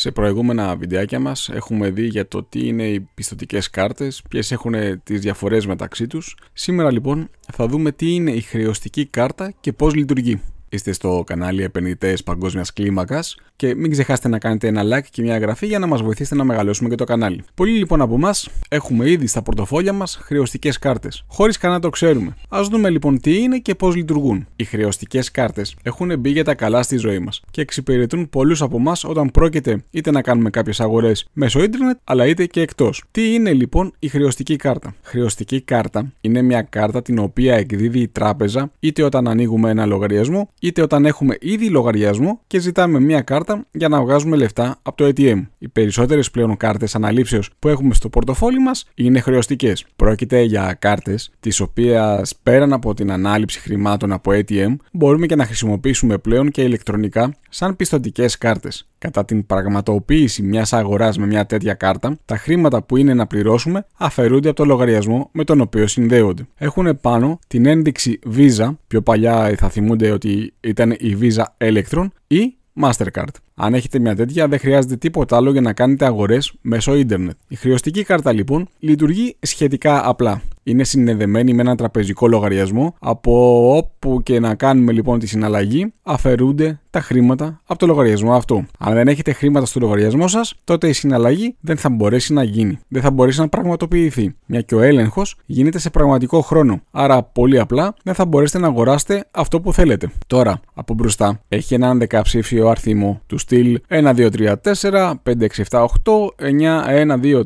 Σε προηγούμενα βιντεάκια μας έχουμε δει για το τι είναι οι πιστοτικές κάρτες, ποιες έχουν τις διαφορές μεταξύ τους. Σήμερα λοιπόν θα δούμε τι είναι η χρεωστική κάρτα και πώς λειτουργεί. Είστε στο κανάλι Επενδυτές Παγκόσμιας Κλίμακας και μην ξεχάσετε να κάνετε ένα like και μια εγγραφή για να μας βοηθήσετε να μεγαλώσουμε και το κανάλι. Πολλοί λοιπόν από εμάς έχουμε ήδη στα πορτοφόλια μας χρεωστικές κάρτες, χωρίς καν το ξέρουμε. Ας δούμε λοιπόν τι είναι και πώς λειτουργούν. Οι χρεωστικές κάρτες έχουν μπει για τα καλά στη ζωή μας και εξυπηρετούν πολλούς από εμάς όταν πρόκειται είτε να κάνουμε κάποιες αγορές μέσω ίντερνετ αλλά είτε και εκτός. Τι είναι λοιπόν η χρεωστική κάρτα. Χρεωστική κάρτα είναι μια κάρτα την οποία εκδίδει η τράπεζα είτε όταν ανοίγουμε ένα λογαριασμό είτε όταν έχουμε ήδη λογαριασμό και ζητάμε μια κάρτα για να βγάζουμε λεφτά από το ATM. Οι περισσότερες πλέον κάρτες αναλήψεως που έχουμε στο πορτοφόλι μας είναι χρεωστικές. Πρόκειται για κάρτες, τις οποίες πέραν από την ανάληψη χρημάτων από ATM, μπορούμε και να χρησιμοποιήσουμε πλέον και ηλεκτρονικά σαν πιστοτικές κάρτες. Κατά την πραγματοποίηση μιας αγοράς με μια τέτοια κάρτα, τα χρήματα που είναι να πληρώσουμε αφαιρούνται από το λογαριασμό με τον οποίο συνδέονται. Έχουν πάνω την ένδειξη Visa, πιο παλιά θα θυμούνται ότι ήταν η Visa Electron, ή Mastercard. Αν έχετε μια τέτοια, δεν χρειάζεται τίποτα άλλο για να κάνετε αγορές μέσω ίντερνετ. Η χρεωστική κάρτα λοιπόν λειτουργεί σχετικά απλά είναι συνδεδεμένη με ένα τραπεζικό λογαριασμό. Από όπου και να κάνουμε λοιπόν τη συναλλαγή, αφαιρούνται τα χρήματα από το λογαριασμό αυτό. Αν δεν έχετε χρήματα στο λογαριασμό σας, τότε η συναλλαγή δεν θα μπορέσει να γίνει. Δεν θα μπορέσει να πραγματοποιηθεί. Μια και ο έλεγχος γίνεται σε πραγματικό χρόνο. Άρα, πολύ απλά δεν θα μπορέσετε να αγοράσετε αυτό που θέλετε. Τώρα, από μπροστά έχει έναν δεκαψήφιο αριθμό του στυλ 1, 2, 3, 4, 5, 6, 7, 8, 9, 1, 2,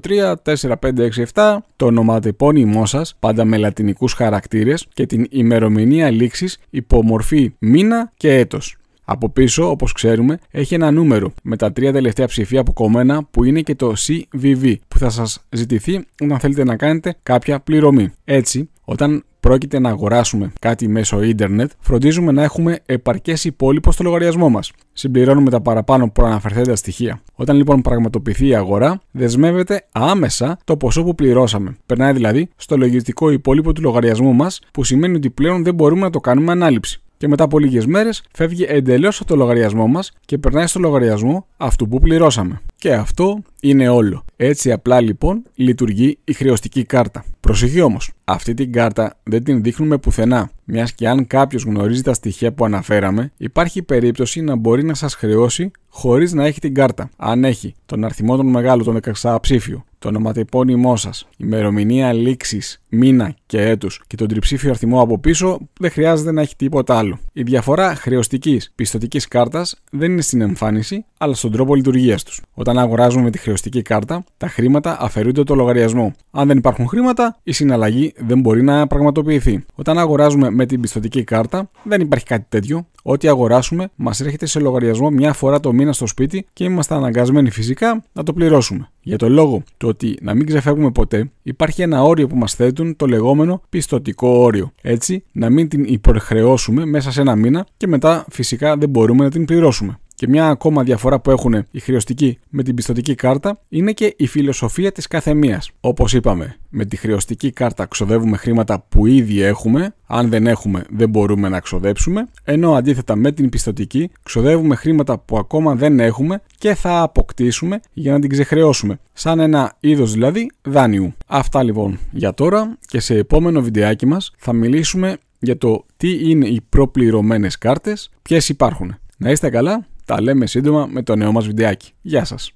3, 4, 5, 6, 7. Το ονοματεπώνυμό σας πάντα με λατινικούς χαρακτήρες, και την ημερομηνία λήξης υπομορφή μήνα και έτος. Από πίσω, όπως ξέρουμε, έχει ένα νούμερο με τα τρία τελευταία ψηφία κομμένα που είναι και το CVV που θα σας ζητηθεί όταν θέλετε να κάνετε κάποια πληρωμή. Έτσι, όταν πρόκειται να αγοράσουμε κάτι μέσω ίντερνετ, φροντίζουμε να έχουμε επαρκές υπόλοιπο στο λογαριασμό μας. Συμπληρώνουμε τα παραπάνω προαναφερθέντα στοιχεία. Όταν λοιπόν πραγματοποιηθεί η αγορά, δεσμεύεται άμεσα το ποσό που πληρώσαμε. Περνάει δηλαδή στο λογιστικό υπόλοιπο του λογαριασμού μας, που σημαίνει ότι πλέον δεν μπορούμε να το κάνουμε ανάληψη και μετά από λίγες μέρες φεύγει εντελώς από το λογαριασμό μας και περνάει στο λογαριασμό αυτού που πληρώσαμε. Και αυτό είναι όλο. Έτσι απλά λοιπόν λειτουργεί η χρεωστική κάρτα. Προσοχή όμως, αυτή την κάρτα δεν την δείχνουμε πουθενά. Μιας και αν κάποιος γνωρίζει τα στοιχεία που αναφέραμε, υπάρχει περίπτωση να μπορεί να σας χρεώσει χωρίς να έχει την κάρτα. Αν έχει τον αριθμό των μεγάλων των 16 ψήφιου, το ονοματεπώνυμό σας, ημερομηνία λήξης, μήνα και έτους και τον τριψήφιο αριθμό από πίσω, δεν χρειάζεται να έχει τίποτα άλλο. Η διαφορά χρεωστικής πιστοτικής κάρτας δεν είναι στην εμφάνιση, αλλά στον τρόπο λειτουργίας τους. Όταν αγοράζουμε με τη χρεωστική κάρτα, τα χρήματα αφαιρούνται το λογαριασμό. Αν δεν υπάρχουν χρήματα, η συναλλαγή δεν μπορεί να πραγματοποιηθεί. Όταν αγοράζουμε με την πιστοτική κάρτα, δεν υπάρχει κάτι τέτοιο. Ό,τι αγοράσουμε μας έρχεται σε λογαριασμό μια φορά το μήνα στο σπίτι και είμαστε αναγκασμένοι φυσικά να το πληρώσουμε. Για το λόγο του ότι να μην ξεφεύγουμε ποτέ, υπάρχει ένα όριο που μας θέτουν το λεγόμενο πιστοτικό όριο. Έτσι, να μην την υποχρεώσουμε μέσα σε ένα μήνα και μετά φυσικά δεν μπορούμε να την πληρώσουμε. Και μια ακόμα διαφορά που έχουν η χρεωστική με την πιστοτική κάρτα είναι και η φιλοσοφία της κάθε μία. Όπως είπαμε, με τη χρεωστική κάρτα ξοδεύουμε χρήματα που ήδη έχουμε. Αν δεν έχουμε, δεν μπορούμε να ξοδέψουμε. Ενώ αντίθετα με την πιστοτική, ξοδεύουμε χρήματα που ακόμα δεν έχουμε και θα αποκτήσουμε για να την ξεχρεώσουμε. Σαν ένα είδος δηλαδή δάνειου. Αυτά λοιπόν για τώρα και σε επόμενο βιντεάκι μας θα μιλήσουμε για το τι είναι οι προπληρωμένες κάρτες, ποιες υπάρχουν. Να είστε καλά τα λέμε σύντομα με το νέο μας βιντεάκι. Γεια σας.